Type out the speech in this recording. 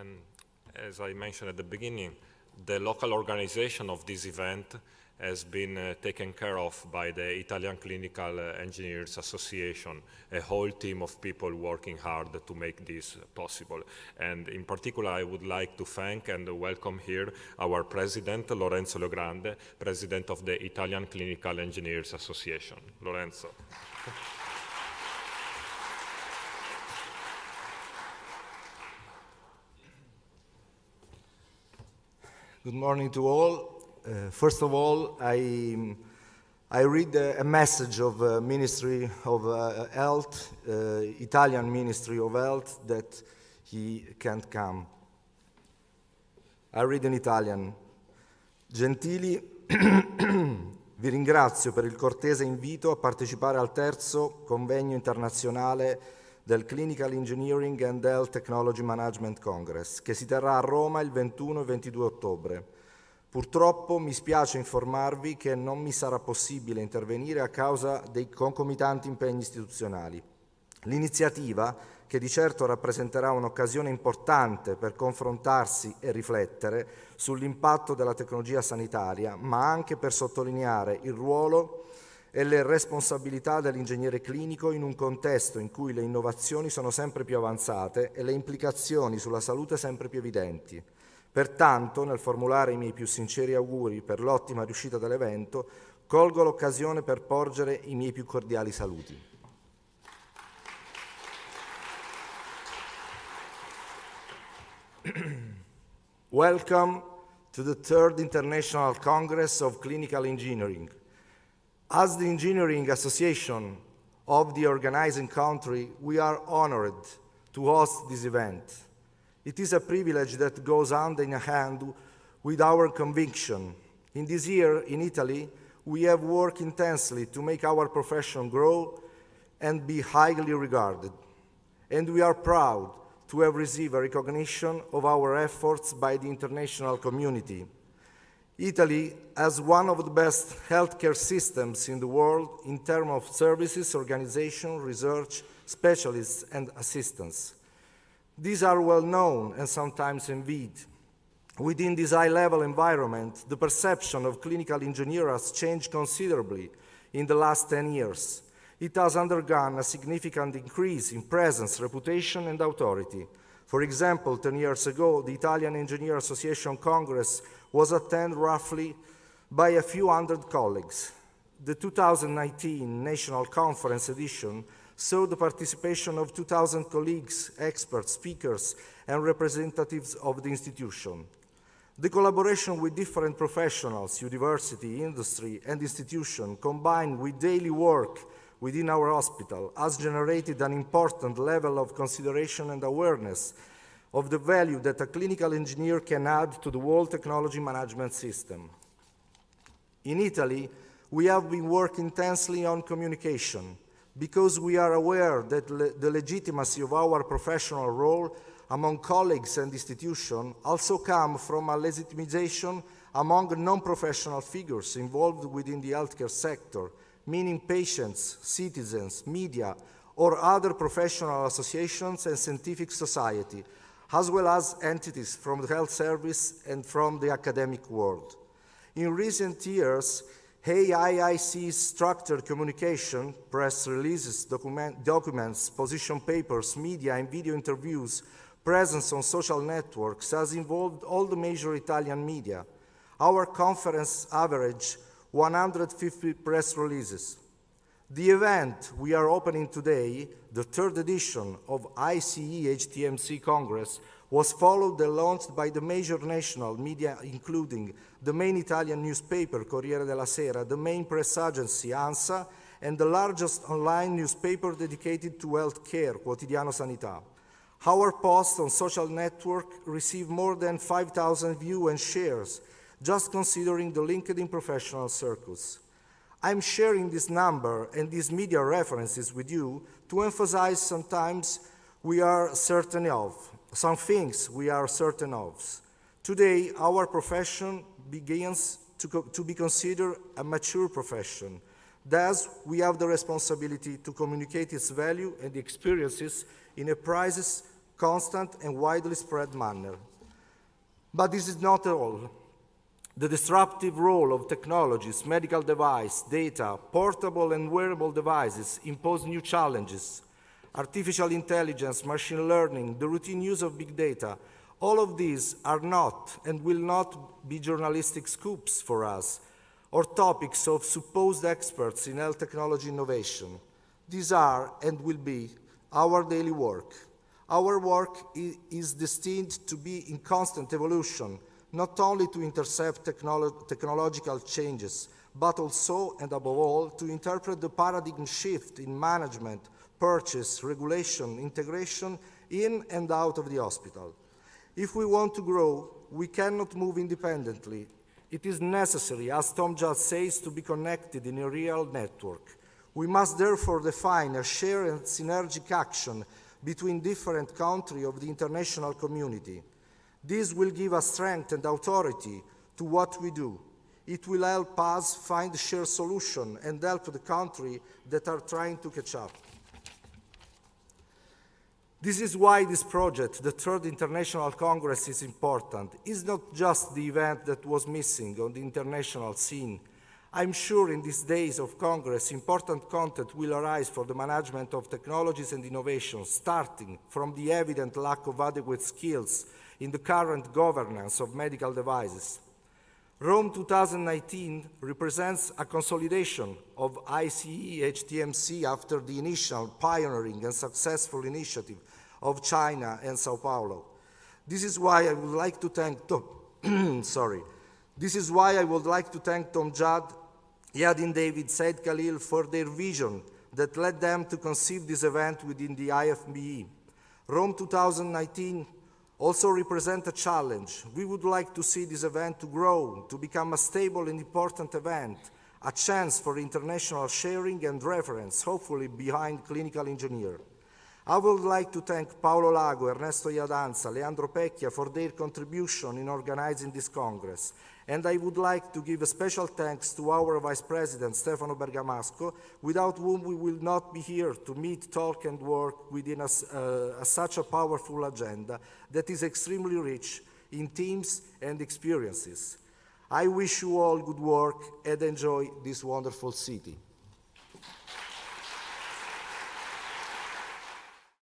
and as I mentioned at the beginning, the local organization of this event has been uh, taken care of by the Italian Clinical uh, Engineers Association, a whole team of people working hard to make this possible. And in particular, I would like to thank and welcome here our president, Lorenzo Legrande, president of the Italian Clinical Engineers Association. Lorenzo. Good morning to all. Uh, first of all, I, I read a, a message of uh, Ministry of uh, Health, uh, Italian Ministry of Health, that he can't come. I read in Italian. Gentili, vi ringrazio per il cortese invito a partecipare al terzo convegno internazionale del Clinical Engineering and Health Technology Management Congress, che si terrà a Roma il 21 e 22 ottobre. Purtroppo mi spiace informarvi che non mi sarà possibile intervenire a causa dei concomitanti impegni istituzionali. L'iniziativa, che di certo rappresenterà un'occasione importante per confrontarsi e riflettere sull'impatto della tecnologia sanitaria, ma anche per sottolineare il ruolo e le responsabilità dell'ingegnere clinico in un contesto in cui le innovazioni sono sempre più avanzate e le implicazioni sulla salute sempre più evidenti. Pertanto, nel formulare i miei più sinceri auguri per l'ottima riuscita dell'evento, colgo l'occasione per porgere i miei più cordiali saluti. Welcome to the third International Congress of Clinical Engineering. As the Engineering Association of the organizing country, we are honored to host this event. It is a privilege that goes hand in hand with our conviction. In this year in Italy, we have worked intensely to make our profession grow and be highly regarded. And we are proud to have received a recognition of our efforts by the international community Italy has one of the best healthcare systems in the world in terms of services, organization, research, specialists, and assistance. These are well known and sometimes envied. Within this high-level environment, the perception of clinical engineers has changed considerably in the last 10 years. It has undergone a significant increase in presence, reputation, and authority. For example, 10 years ago, the Italian Engineer Association Congress was attended roughly by a few hundred colleagues. The 2019 National Conference edition saw the participation of 2,000 colleagues, experts, speakers, and representatives of the institution. The collaboration with different professionals, university, industry, and institution, combined with daily work within our hospital has generated an important level of consideration and awareness of the value that a clinical engineer can add to the whole technology management system. In Italy, we have been working intensely on communication because we are aware that le the legitimacy of our professional role among colleagues and institutions also come from a legitimization among non-professional figures involved within the healthcare sector meaning patients, citizens, media, or other professional associations and scientific society, as well as entities from the health service and from the academic world. In recent years, AIIC's structured communication, press releases, document, documents, position papers, media and video interviews, presence on social networks has involved all the major Italian media. Our conference average 150 press releases. The event we are opening today, the third edition of ICE HTMC Congress, was followed and launched by the major national media, including the main Italian newspaper, Corriere della Sera, the main press agency, ANSA, and the largest online newspaper dedicated to healthcare, Quotidiano Sanità. Our posts on social network received more than 5,000 views and shares, just considering the LinkedIn professional circles. I'm sharing this number and these media references with you to emphasize sometimes we are certain of, some things we are certain of. Today, our profession begins to, to be considered a mature profession. Thus, we have the responsibility to communicate its value and experiences in a precise, constant, and widely spread manner. But this is not all the disruptive role of technologies, medical device, data, portable and wearable devices impose new challenges. Artificial intelligence, machine learning, the routine use of big data, all of these are not and will not be journalistic scoops for us or topics of supposed experts in health technology innovation. These are and will be our daily work. Our work is destined to be in constant evolution not only to intercept technolo technological changes, but also and above all to interpret the paradigm shift in management, purchase, regulation, integration in and out of the hospital. If we want to grow, we cannot move independently. It is necessary, as Tom just says, to be connected in a real network. We must therefore define a shared and synergic action between different countries of the international community. This will give us strength and authority to what we do. It will help us find a shared solution and help the country that are trying to catch up. This is why this project, the Third International Congress, is important. It's not just the event that was missing on the international scene. I'm sure in these days of Congress, important content will arise for the management of technologies and innovations, starting from the evident lack of adequate skills in the current governance of medical devices. Rome 2019 represents a consolidation of ICE HTMC after the initial pioneering and successful initiative of China and Sao Paulo. This is why I would like to thank Tom, sorry. This is why I would like to thank Tom Judd, Yadin David, Said Khalil for their vision that led them to conceive this event within the IFBE. Rome 2019 also represent a challenge. We would like to see this event to grow, to become a stable and important event, a chance for international sharing and reference, hopefully behind clinical engineer. I would like to thank Paolo Lago, Ernesto Iadanza, Leandro Pecchia for their contribution in organizing this Congress. And I would like to give a special thanks to our Vice President, Stefano Bergamasco, without whom we will not be here to meet, talk, and work within a, uh, a, such a powerful agenda that is extremely rich in themes and experiences. I wish you all good work and enjoy this wonderful city.